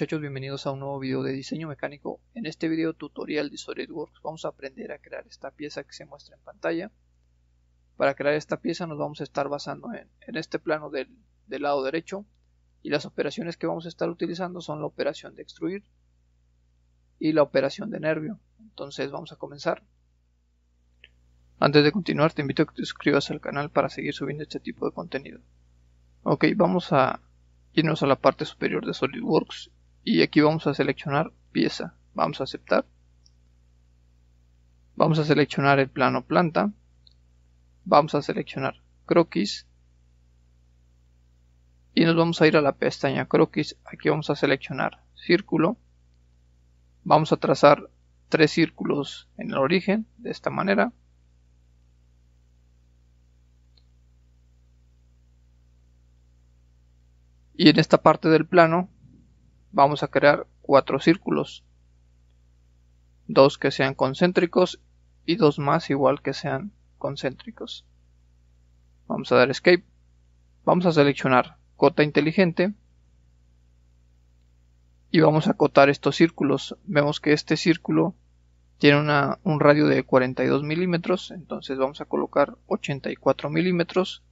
muchachos, bienvenidos a un nuevo video de diseño mecánico. En este video tutorial de SolidWorks vamos a aprender a crear esta pieza que se muestra en pantalla. Para crear esta pieza nos vamos a estar basando en, este plano del, del, lado derecho y las operaciones que vamos a estar utilizando son la operación de extruir y la operación de nervio. Entonces vamos a comenzar. Antes de continuar te invito a que te suscribas al canal para seguir subiendo este tipo de contenido. Ok, vamos a irnos a la parte superior de SolidWorks y aquí vamos a seleccionar pieza vamos a aceptar vamos a seleccionar el plano planta vamos a seleccionar croquis y nos vamos a ir a la pestaña croquis aquí vamos a seleccionar círculo vamos a trazar tres círculos en el origen de esta manera y en esta parte del plano vamos a crear cuatro círculos. Dos que sean concéntricos y dos más igual que sean concéntricos. Vamos a dar escape. Vamos a seleccionar cota inteligente y vamos a acotar estos círculos. Vemos que este círculo tiene un radio de 42 milímetros, entonces vamos a colocar 84 milímetros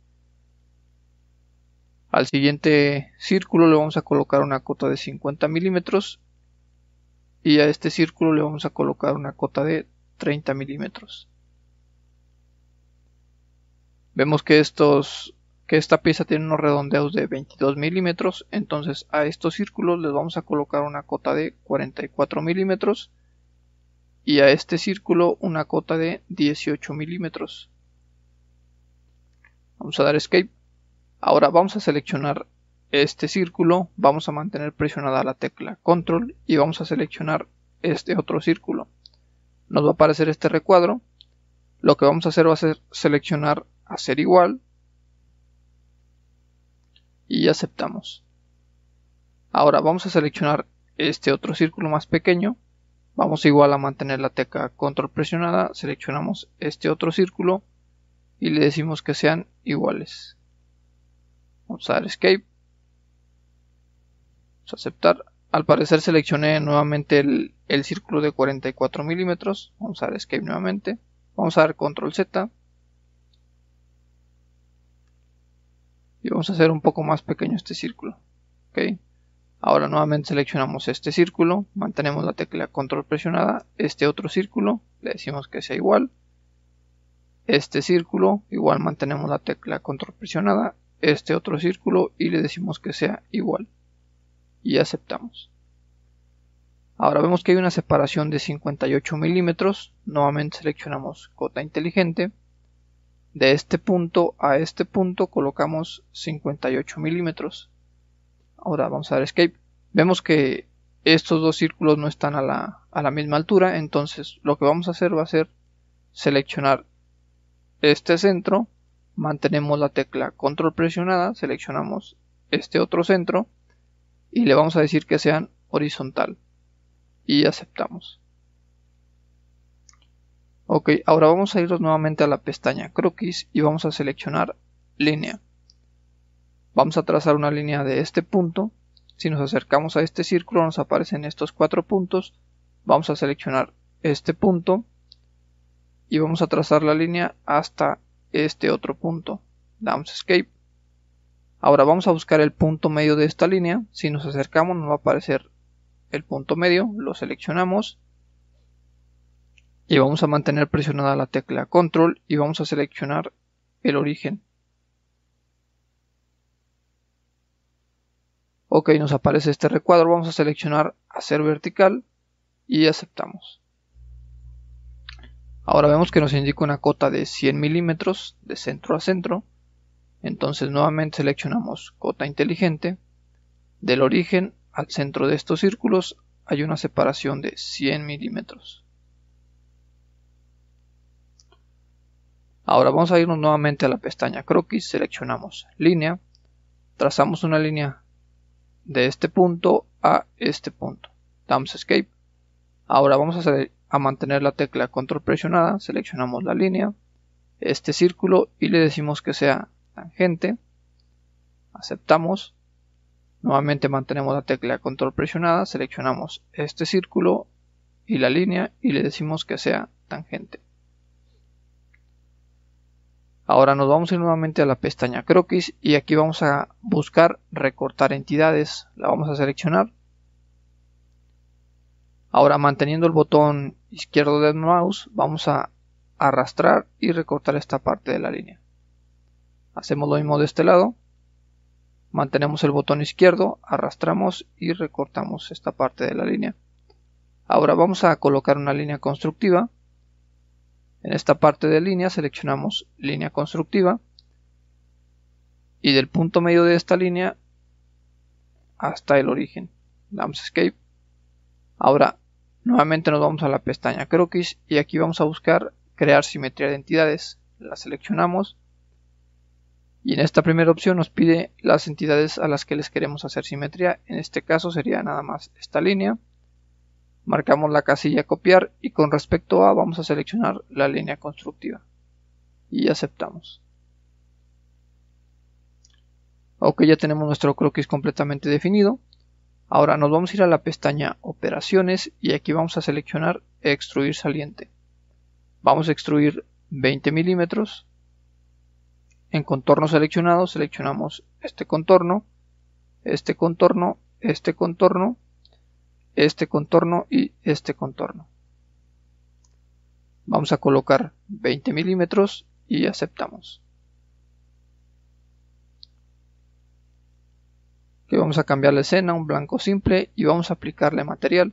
al siguiente círculo le vamos a colocar una cota de 50 milímetros y a este círculo le vamos a colocar una cota de 30 milímetros. Vemos que, estos, que esta pieza tiene unos redondeos de 22 milímetros, entonces a estos círculos les vamos a colocar una cota de 44 milímetros y a este círculo una cota de 18 milímetros. Vamos a dar escape Ahora vamos a seleccionar este círculo, vamos a mantener presionada la tecla control y vamos a seleccionar este otro círculo. Nos va a aparecer este recuadro. Lo que vamos a hacer va a ser seleccionar hacer igual y aceptamos. Ahora vamos a seleccionar este otro círculo más pequeño. Vamos igual a mantener la tecla control presionada, seleccionamos este otro círculo y le decimos que sean iguales. Vamos a dar escape. Vamos pues, a aceptar. Al parecer seleccioné nuevamente el, círculo de 44 milímetros. Vamos a dar escape nuevamente. Vamos a dar control Z. Y vamos a hacer un poco más pequeño este círculo. ¿ok? Ahora nuevamente seleccionamos este círculo, mantenemos la tecla control presionada, este otro círculo, le decimos que sea igual, este círculo, igual mantenemos la tecla control presionada, este otro círculo y le decimos que sea igual. Y aceptamos. Ahora vemos que hay una separación de 58 milímetros. Nuevamente seleccionamos cota inteligente. De este punto a este punto colocamos 58 milímetros. Ahora vamos a dar escape. Vemos que estos dos círculos no están a la, a la misma altura. Entonces lo que vamos a hacer va a ser seleccionar este centro mantenemos la tecla control presionada, seleccionamos este otro centro y le vamos a decir que sean horizontal y aceptamos. Ok, ahora vamos a irnos nuevamente a la pestaña croquis y vamos a seleccionar línea. Vamos a trazar una línea de este punto. Si nos acercamos a este círculo nos aparecen estos cuatro puntos. Vamos a seleccionar este punto y vamos a trazar la línea hasta este otro punto, damos escape. Ahora vamos a buscar el punto medio de esta línea, si nos acercamos nos va a aparecer el punto medio, lo seleccionamos y vamos a mantener presionada la tecla control y vamos a seleccionar el origen. Ok, nos aparece este recuadro, vamos a seleccionar hacer vertical y aceptamos. Ahora vemos que nos indica una cota de 100 milímetros de centro a centro. Entonces nuevamente seleccionamos cota inteligente. Del origen al centro de estos círculos hay una separación de 100 milímetros. Ahora vamos a irnos nuevamente a la pestaña croquis, seleccionamos línea, trazamos una línea de este punto a este punto, damos escape. Ahora vamos a, a mantener la tecla control presionada, seleccionamos la línea, este círculo y le decimos que sea tangente. Aceptamos. Nuevamente mantenemos la tecla control presionada, seleccionamos este círculo y la línea y le decimos que sea tangente. Ahora nos vamos a ir nuevamente a la pestaña croquis y aquí vamos a buscar recortar entidades. La vamos a seleccionar. Ahora manteniendo el botón izquierdo del mouse vamos a arrastrar y recortar esta parte de la línea. Hacemos lo mismo de este lado. Mantenemos el botón izquierdo, arrastramos y recortamos esta parte de la línea. Ahora vamos a colocar una línea constructiva. En esta parte de línea seleccionamos línea constructiva. Y del punto medio de esta línea hasta el origen. Damos escape. Ahora Nuevamente nos vamos a la pestaña croquis y aquí vamos a buscar crear simetría de entidades. La seleccionamos y en esta primera opción nos pide las entidades a las que les queremos hacer simetría. En este caso sería nada más esta línea. Marcamos la casilla copiar y con respecto a vamos a seleccionar la línea constructiva. Y aceptamos. Ok, ya tenemos nuestro croquis completamente definido. Ahora nos vamos a ir a la pestaña operaciones y aquí vamos a seleccionar extruir saliente. Vamos a extruir 20 milímetros. En contorno seleccionado seleccionamos este contorno, este contorno, este contorno, este contorno y este contorno. Vamos a colocar 20 milímetros y aceptamos. vamos a cambiar la escena a un blanco simple y vamos a aplicarle material.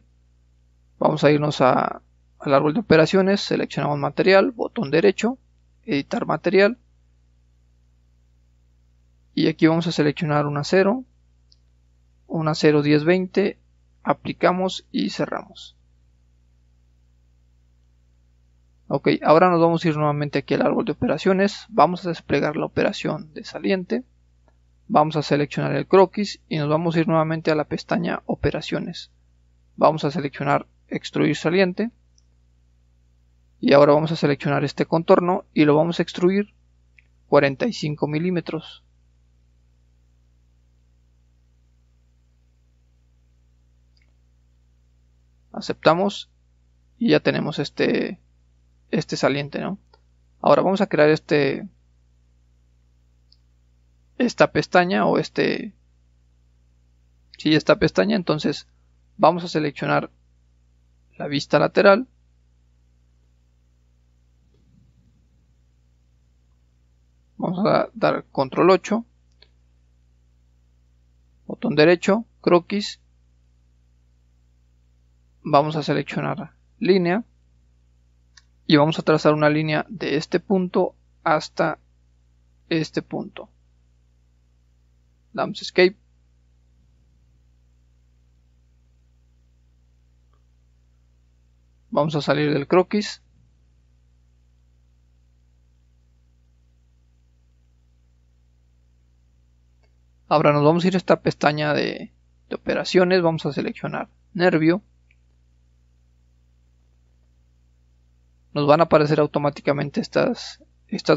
Vamos a irnos a, al árbol de operaciones, seleccionamos material, botón derecho, editar material. Y aquí vamos a seleccionar un acero, un acero 1020, aplicamos y cerramos. Ok, ahora nos vamos a ir nuevamente aquí al árbol de operaciones, vamos a desplegar la operación de saliente Vamos a seleccionar el croquis y nos vamos a ir nuevamente a la pestaña operaciones. Vamos a seleccionar extruir saliente. Y ahora vamos a seleccionar este contorno y lo vamos a extruir 45 milímetros. Aceptamos y ya tenemos este, este saliente, ¿no? Ahora vamos a crear este esta pestaña o este... Si esta pestaña, entonces vamos a seleccionar la vista lateral. Vamos a dar control 8. Botón derecho, croquis. Vamos a seleccionar línea. Y vamos a trazar una línea de este punto hasta este punto. Vamos a salir del croquis. Ahora nos vamos a ir a esta pestaña de, operaciones. Vamos a seleccionar nervio. Nos van a aparecer automáticamente estas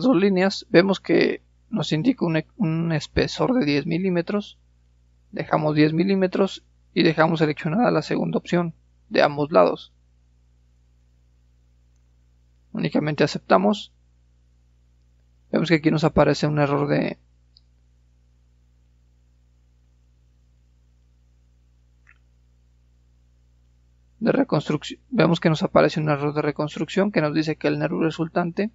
dos líneas. Vemos que nos indica un, espesor de 10 milímetros, dejamos 10 milímetros y dejamos seleccionada la segunda opción de ambos lados. Únicamente aceptamos. Vemos que aquí nos aparece un error de de reconstrucción. Vemos que nos aparece un error de reconstrucción que nos dice que el nervio resultante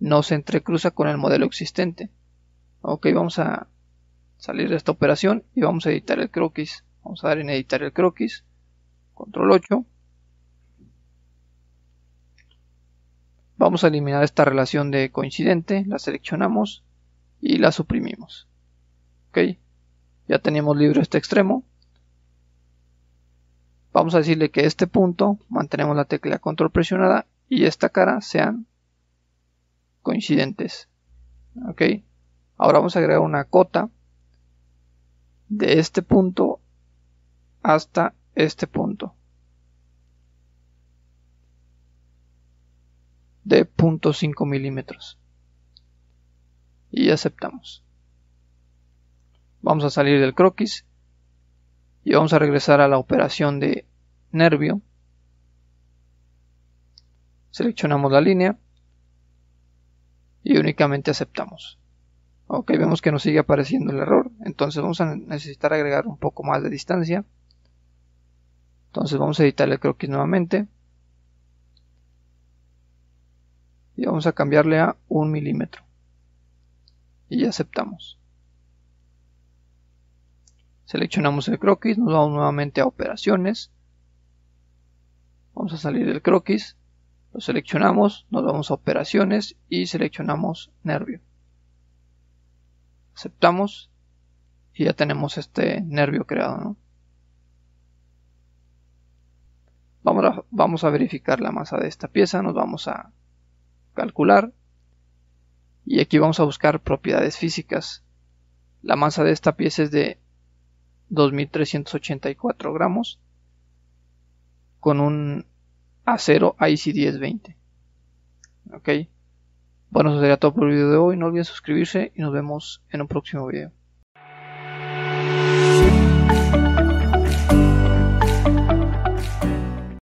no se entrecruza con el modelo existente. Ok, vamos a salir de esta operación y vamos a editar el croquis. Vamos a dar en editar el croquis, control 8. Vamos a eliminar esta relación de coincidente, la seleccionamos y la suprimimos. Ok, ya tenemos libre este extremo. Vamos a decirle que este punto mantenemos la tecla control presionada y esta cara sean coincidentes. ¿Ok? Ahora vamos a agregar una cota de este punto hasta este punto. De 0.5 milímetros. Y aceptamos. Vamos a salir del croquis. Y vamos a regresar a la operación de nervio. Seleccionamos la línea y únicamente aceptamos. Ok, vemos que nos sigue apareciendo el error, entonces vamos a necesitar agregar un poco más de distancia. Entonces vamos a editar el croquis nuevamente. Y vamos a cambiarle a un milímetro. Y aceptamos. Seleccionamos el croquis, nos vamos nuevamente a operaciones. Vamos a salir del croquis lo seleccionamos, nos vamos a operaciones y seleccionamos nervio. Aceptamos y ya tenemos este nervio creado. ¿no? Vamos, a, vamos a verificar la masa de esta pieza, nos vamos a calcular y aquí vamos a buscar propiedades físicas. La masa de esta pieza es de 2384 gramos con un a 0 IC1020. Ok. Bueno, eso sería todo por el video de hoy. No olviden suscribirse y nos vemos en un próximo video.